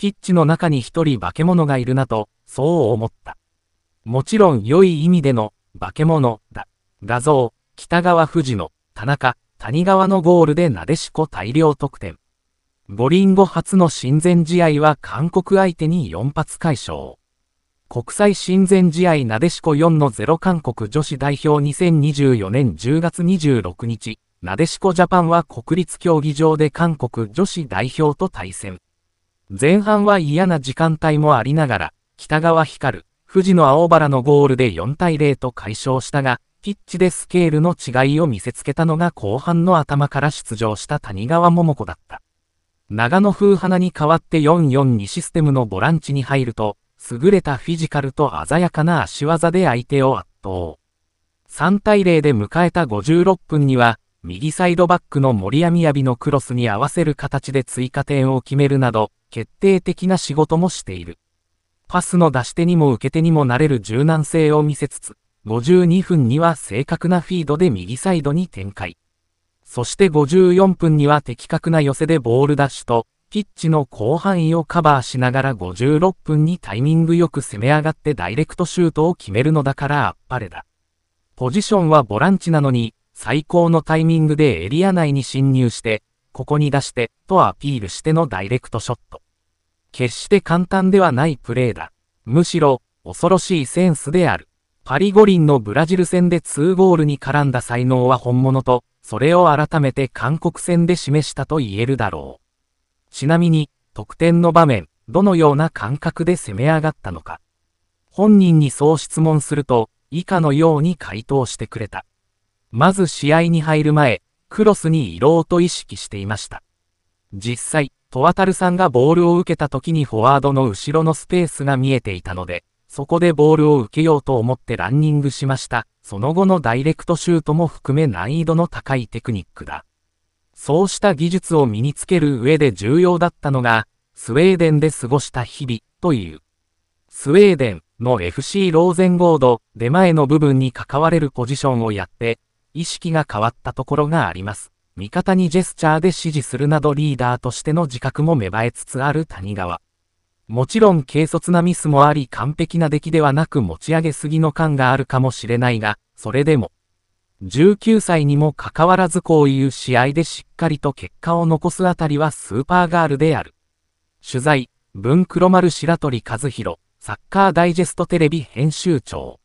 キッチの中に一人化け物がいるなと、そう思った。もちろん良い意味での、化け物だ。画像、北川富の、田中、谷川のゴールでなでしこ大量得点。ボリンゴ初の親善試合は韓国相手に4発解消。国際親善試合なでしこ4の0韓国女子代表2024年10月26日、なでしこジャパンは国立競技場で韓国女子代表と対戦。前半は嫌な時間帯もありながら、北川光、富士の青原のゴールで4対0と解消したが、ピッチでスケールの違いを見せつけたのが後半の頭から出場した谷川桃子だった。長野風花に代わって442システムのボランチに入ると、優れたフィジカルと鮮やかな足技で相手を圧倒。3対0で迎えた56分には、右サイドバックの森やびのクロスに合わせる形で追加点を決めるなど、決定的な仕事もしている。パスの出し手にも受け手にもなれる柔軟性を見せつつ、52分には正確なフィードで右サイドに展開。そして54分には的確な寄せでボールダッシュと、ピッチの広範囲をカバーしながら56分にタイミングよく攻め上がってダイレクトシュートを決めるのだからあっぱれだ。ポジションはボランチなのに、最高のタイミングでエリア内に侵入して、ここに出して、とアピールしてのダイレクトショット。決して簡単ではないプレーだ。むしろ、恐ろしいセンスである。パリ五輪のブラジル戦で2ゴールに絡んだ才能は本物と、それを改めて韓国戦で示したと言えるだろう。ちなみに、得点の場面、どのような感覚で攻め上がったのか。本人にそう質問すると、以下のように回答してくれた。まず試合に入る前、クロスに色をと意識していました。実際、戸渡さんがボールを受けた時にフォワードの後ろのスペースが見えていたので、そこでボールを受けようと思ってランニングしました。その後のダイレクトシュートも含め難易度の高いテクニックだ。そうした技術を身につける上で重要だったのが、スウェーデンで過ごした日々という。スウェーデンの FC ローゼンゴード出前の部分に関われるポジションをやって、意識が変わったところがあります。味方にジェスチャーで指示するなどリーダーとしての自覚も芽生えつつある谷川。もちろん軽率なミスもあり完璧な出来ではなく持ち上げすぎの感があるかもしれないが、それでも、19歳にもかかわらずこういう試合でしっかりと結果を残すあたりはスーパーガールである。取材、文黒丸白鳥和弘、サッカーダイジェストテレビ編集長。